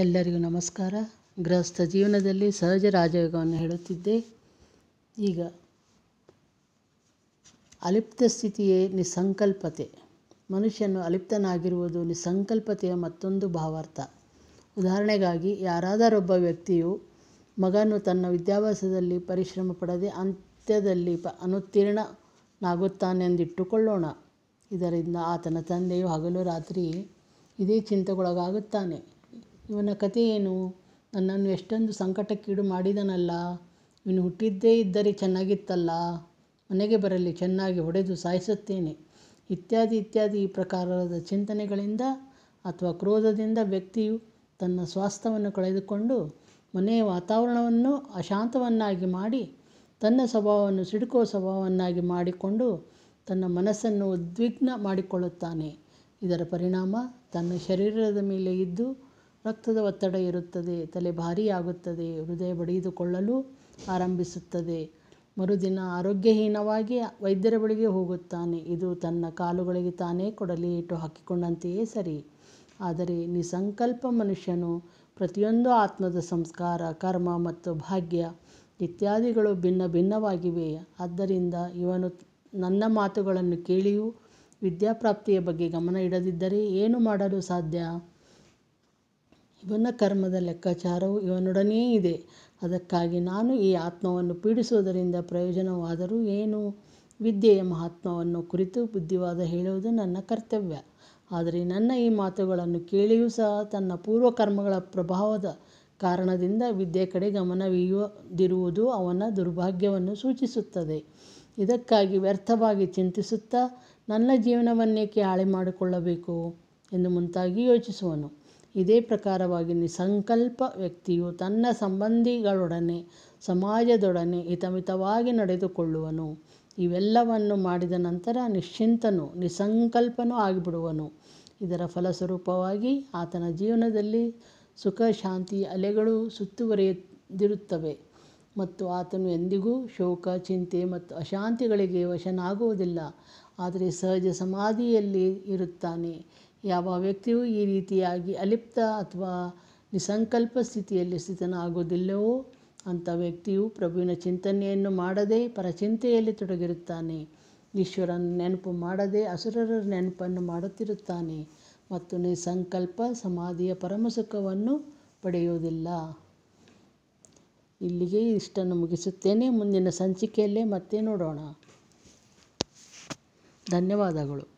ಎಲ್ಲರಿಗೂ ನಮಸ್ಕಾರ ಗೃಹಸ್ಥ ಜೀವನದಲ್ಲಿ ಸಹಜ ರಾಜಯೋಗವನ್ನು ಹೇಳುತ್ತಿದ್ದೆ ಈಗ ಅಲಿಪ್ತ ಸ್ಥಿತಿಯೇ ನಿಸ್ಸಂಕಲ್ಪತೆ ಮನುಷ್ಯನು ಅಲಿಪ್ತನಾಗಿರುವುದು ನಿಸ್ಸಂಕಲ್ಪತೆಯ ಮತ್ತೊಂದು ಭಾವಾರ್ಥ ಉದಾಹರಣೆಗಾಗಿ ಯಾರಾದರೊಬ್ಬ ವ್ಯಕ್ತಿಯು ಮಗನು ತನ್ನ ವಿದ್ಯಾಭ್ಯಾಸದಲ್ಲಿ ಪರಿಶ್ರಮ ಪಡದೆ ಅಂತ್ಯದಲ್ಲಿ ಪ ಅನುತ್ತೀರ್ಣನಾಗುತ್ತಾನೆಂದಿಟ್ಟುಕೊಳ್ಳೋಣ ಇದರಿಂದ ಆತನ ತಂದೆಯು ಹಗಲು ರಾತ್ರಿ ಇದೇ ಚಿಂತೆಗೊಳಗಾಗುತ್ತಾನೆ ಇವನ ಕಥೆಯೇನು ಏನು ನನ್ನನ್ನು ಎಷ್ಟೊಂದು ಸಂಕಟಕ್ಕೀಡು ಮಾಡಿದನಲ್ಲ ಇವನು ಹುಟ್ಟಿದ್ದೇ ಇದ್ದರೆ ಚೆನ್ನಾಗಿತ್ತಲ್ಲ ಮನೆಗೆ ಬರಲಿ ಚೆನ್ನಾಗಿ ಹೊಡೆದು ಸಾಯಿಸುತ್ತೇನೆ ಇತ್ಯಾದಿ ಇತ್ಯಾದಿ ಈ ಪ್ರಕಾರದ ಚಿಂತನೆಗಳಿಂದ ಅಥವಾ ಕ್ರೋಧದಿಂದ ವ್ಯಕ್ತಿಯು ತನ್ನ ಸ್ವಾಸ್ಥ್ಯವನ್ನು ಕಳೆದುಕೊಂಡು ಮನೆಯ ವಾತಾವರಣವನ್ನು ಅಶಾಂತವನ್ನಾಗಿ ಮಾಡಿ ತನ್ನ ಸ್ವಭಾವವನ್ನು ಸಿಡುಕೋ ಸ್ವಭಾವವನ್ನಾಗಿ ಮಾಡಿಕೊಂಡು ತನ್ನ ಮನಸ್ಸನ್ನು ಉದ್ವಿಗ್ನ ಮಾಡಿಕೊಳ್ಳುತ್ತಾನೆ ಇದರ ಪರಿಣಾಮ ತನ್ನ ಶರೀರದ ಮೇಲೆ ಇದ್ದು ರಕ್ತದ ಒತ್ತಡ ಇರುತ್ತದೆ ತಲೆ ಭಾರಿಯಾಗುತ್ತದೆ ಆಗುತ್ತದೆ ಹೃದಯ ಬಡಿದುಕೊಳ್ಳಲು ಆರಂಭಿಸುತ್ತದೆ ಮರುದಿನ ಆರೋಗ್ಯಹೀನವಾಗಿ ವೈದ್ಯರ ಬಳಿಗೆ ಹೋಗುತ್ತಾನೆ ಇದು ತನ್ನ ಕಾಲುಗಳಿಗೆ ತಾನೇ ಇಟ್ಟು ಹಾಕಿಕೊಂಡಂತೆಯೇ ಸರಿ ಆದರೆ ನಿಸಂಕಲ್ಪ ಮನುಷ್ಯನು ಪ್ರತಿಯೊಂದು ಆತ್ಮದ ಸಂಸ್ಕಾರ ಕರ್ಮ ಮತ್ತು ಭಾಗ್ಯ ಇತ್ಯಾದಿಗಳು ಭಿನ್ನ ಭಿನ್ನವಾಗಿವೆ ಆದ್ದರಿಂದ ಇವನು ನನ್ನ ಮಾತುಗಳನ್ನು ಕೇಳಿಯೂ ವಿದ್ಯಾಪ್ರಾಪ್ತಿಯ ಬಗ್ಗೆ ಗಮನ ಇಡದಿದ್ದರೆ ಏನು ಮಾಡಲು ಸಾಧ್ಯ ಇವನ ಕರ್ಮದ ಲೆಕ್ಕಾಚಾರವು ಇವನೊಡನೆಯೇ ಇದೆ ಅದಕ್ಕಾಗಿ ನಾನು ಈ ಆತ್ಮವನ್ನು ಪೀಡಿಸುವುದರಿಂದ ಪ್ರಯೋಜನವಾದರೂ ಏನು ವಿದ್ಯೆಯ ಮಹಾತ್ಮವನ್ನು ಕುರಿತು ಬುದ್ಧಿವಾದ ಹೇಳುವುದು ನನ್ನ ಕರ್ತವ್ಯ ಆದರೆ ನನ್ನ ಈ ಮಾತುಗಳನ್ನು ಕೇಳಿಯೂ ಸಹ ತನ್ನ ಪೂರ್ವಕರ್ಮಗಳ ಪ್ರಭಾವದ ಕಾರಣದಿಂದ ವಿದ್ಯೆ ಕಡೆ ಗಮನವೀಯದಿರುವುದು ಅವನ ದುರ್ಭಾಗ್ಯವನ್ನು ಸೂಚಿಸುತ್ತದೆ ಇದಕ್ಕಾಗಿ ವ್ಯರ್ಥವಾಗಿ ಚಿಂತಿಸುತ್ತಾ ನನ್ನ ಜೀವನವನ್ನೇಕೆ ಹಾಳೆ ಮಾಡಿಕೊಳ್ಳಬೇಕು ಎಂದು ಮುಂತಾಗಿ ಯೋಚಿಸುವನು ಇದೇ ಪ್ರಕಾರವಾಗಿ ನಿಸಂಕಲ್ಪ ವ್ಯಕ್ತಿಯು ತನ್ನ ಸಂಬಂಧಿಗಳೊಡನೆ ಸಮಾಜದೊಡನೆ ಹಿತಮಿತವಾಗಿ ನಡೆದುಕೊಳ್ಳುವನು ಇವೆಲ್ಲವನ್ನು ಮಾಡಿದ ನಂತರ ನಿಶ್ಚಿಂತನು ನಿಸ್ಸಂಕಲ್ಪನೂ ಆಗಿಬಿಡುವನು ಇದರ ಫಲಸ್ವರೂಪವಾಗಿ ಆತನ ಜೀವನದಲ್ಲಿ ಸುಖ ಶಾಂತಿ ಅಲೆಗಳು ಸುತ್ತುವರಿಯದಿರುತ್ತವೆ ಮತ್ತು ಆತನು ಎಂದಿಗೂ ಶೋಕ ಚಿಂತೆ ಮತ್ತು ಅಶಾಂತಿಗಳಿಗೆ ವಶನಾಗುವುದಿಲ್ಲ ಆದರೆ ಸಹಜ ಸಮಾಧಿಯಲ್ಲಿ ಇರುತ್ತಾನೆ ಯಾವ ವ್ಯಕ್ತಿಯು ಈ ರೀತಿಯಾಗಿ ಅಲಿಪ್ತ ಅಥವಾ ನಿಸಂಕಲ್ಪ ಸ್ಥಿತಿಯಲ್ಲಿ ಸ್ಥಿತನಾಗೋದಿಲ್ಲವೋ ಅಂಥ ವ್ಯಕ್ತಿಯು ಪ್ರಭುವಿನ ಚಿಂತನೆಯನ್ನು ಮಾಡದೆ ಪರಚಿಂತೆಯಲ್ಲಿ ತೊಡಗಿರುತ್ತಾನೆ ಈಶ್ವರನ ನೆನಪು ಮಾಡದೆ ಅಸುರರ ನೆನಪನ್ನು ಮಾಡುತ್ತಿರುತ್ತಾನೆ ಮತ್ತು ನಿಸಂಕಲ್ಪ ಸಮಾಧಿಯ ಪರಮಸುಖವನ್ನು ಪಡೆಯುವುದಿಲ್ಲ ಇಲ್ಲಿಗೆ ಇಷ್ಟನ್ನು ಮುಗಿಸುತ್ತೇನೆ ಮುಂದಿನ ಸಂಚಿಕೆಯಲ್ಲೇ ಮತ್ತೆ ನೋಡೋಣ ಧನ್ಯವಾದಗಳು